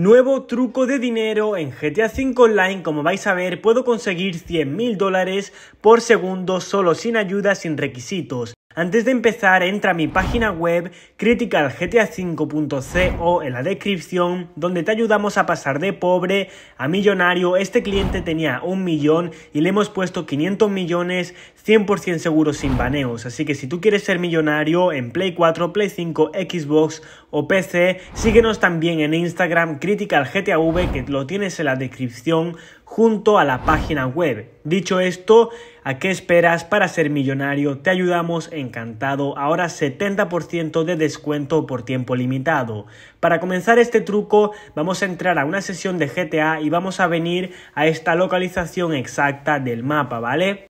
Nuevo truco de dinero en GTA V Online, como vais a ver, puedo conseguir 100.000 mil dólares por segundo solo sin ayuda, sin requisitos. Antes de empezar, entra a mi página web criticalgta5.co en la descripción, donde te ayudamos a pasar de pobre a millonario. Este cliente tenía un millón y le hemos puesto 500 millones 100% seguros sin baneos. Así que si tú quieres ser millonario en Play 4, Play 5, Xbox o PC, síguenos también en Instagram criticalgtav que lo tienes en la descripción junto a la página web. Dicho esto, ¿A qué esperas para ser millonario? Te ayudamos encantado. Ahora 70% de descuento por tiempo limitado. Para comenzar este truco vamos a entrar a una sesión de GTA y vamos a venir a esta localización exacta del mapa, ¿vale?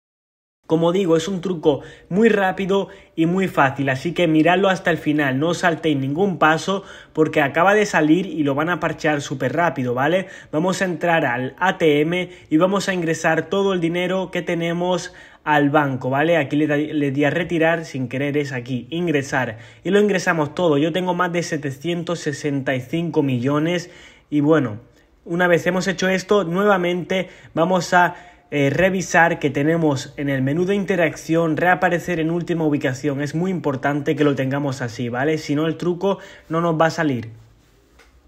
Como digo, es un truco muy rápido y muy fácil, así que miradlo hasta el final, no saltéis ningún paso porque acaba de salir y lo van a parchear súper rápido, ¿vale? Vamos a entrar al ATM y vamos a ingresar todo el dinero que tenemos al banco, ¿vale? Aquí le, le, di a retirar, sin querer es aquí, ingresar. Y lo ingresamos todo. Yo tengo más de 765 millones y bueno, una vez hemos hecho esto, nuevamente vamos a eh, revisar que tenemos en el menú de interacción reaparecer en última ubicación. Es muy importante que lo tengamos así, ¿vale? Si no, el truco no nos va a salir.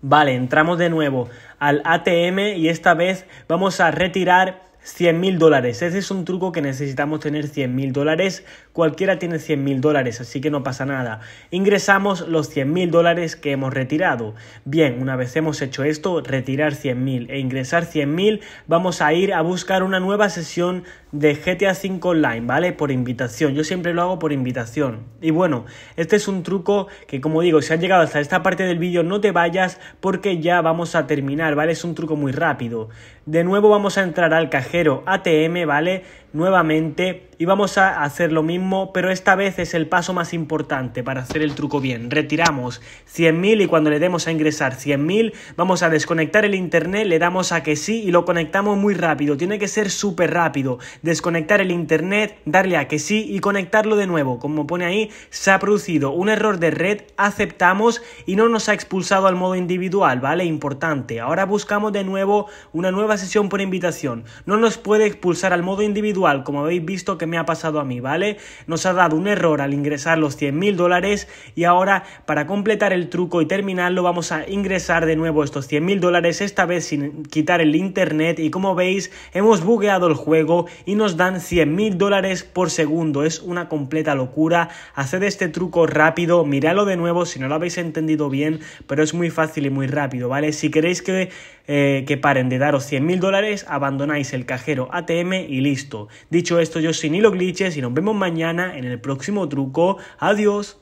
Vale, entramos de nuevo al ATM y esta vez vamos a retirar 100.000 mil dólares. Ese es un truco que necesitamos tener 100.000 mil dólares. Cualquiera tiene 100.000 mil dólares, así que no pasa nada. Ingresamos los 100.000 mil dólares que hemos retirado. Bien, una vez hemos hecho esto, retirar 100.000 mil e ingresar 100.000 mil, vamos a ir a buscar una nueva sesión de GTA V Online, ¿vale? Por invitación. Yo siempre lo hago por invitación. Y bueno, este es un truco que como digo, si has llegado hasta esta parte del vídeo no te vayas porque ya vamos a terminar, ¿vale? Es un truco muy rápido. De nuevo vamos a entrar al cajero ATM, ¿vale? nuevamente y vamos a hacer lo mismo, pero esta vez es el paso más importante para hacer el truco bien. Retiramos 100.000 y cuando le demos a ingresar 100.000 vamos a desconectar el internet, le damos a que sí y lo conectamos muy rápido. Tiene que ser súper rápido. Desconectar el internet, darle a que sí y conectarlo de nuevo. Como pone ahí, se ha producido un error de red, aceptamos y no nos ha expulsado al modo individual, ¿vale? Importante. Ahora buscamos de nuevo una nueva sesión por invitación. No nos puede expulsar al modo individual como habéis visto que me ha pasado a mí, ¿vale? Nos ha dado un error al ingresar los 100.000 dólares y ahora para completar el truco y terminarlo vamos a ingresar de nuevo estos 100.000 dólares, esta vez sin quitar el internet y como veis hemos bugueado el juego y nos dan 100.000 dólares por segundo, es una completa locura, haced este truco rápido, miradlo de nuevo si no lo habéis entendido bien, pero es muy fácil y muy rápido, ¿vale? Si queréis que, eh, que paren de daros 100.000 dólares, abandonáis el cajero ATM y listo. Dicho esto, yo soy Nilo Glitches y nos vemos mañana en el próximo truco. Adiós.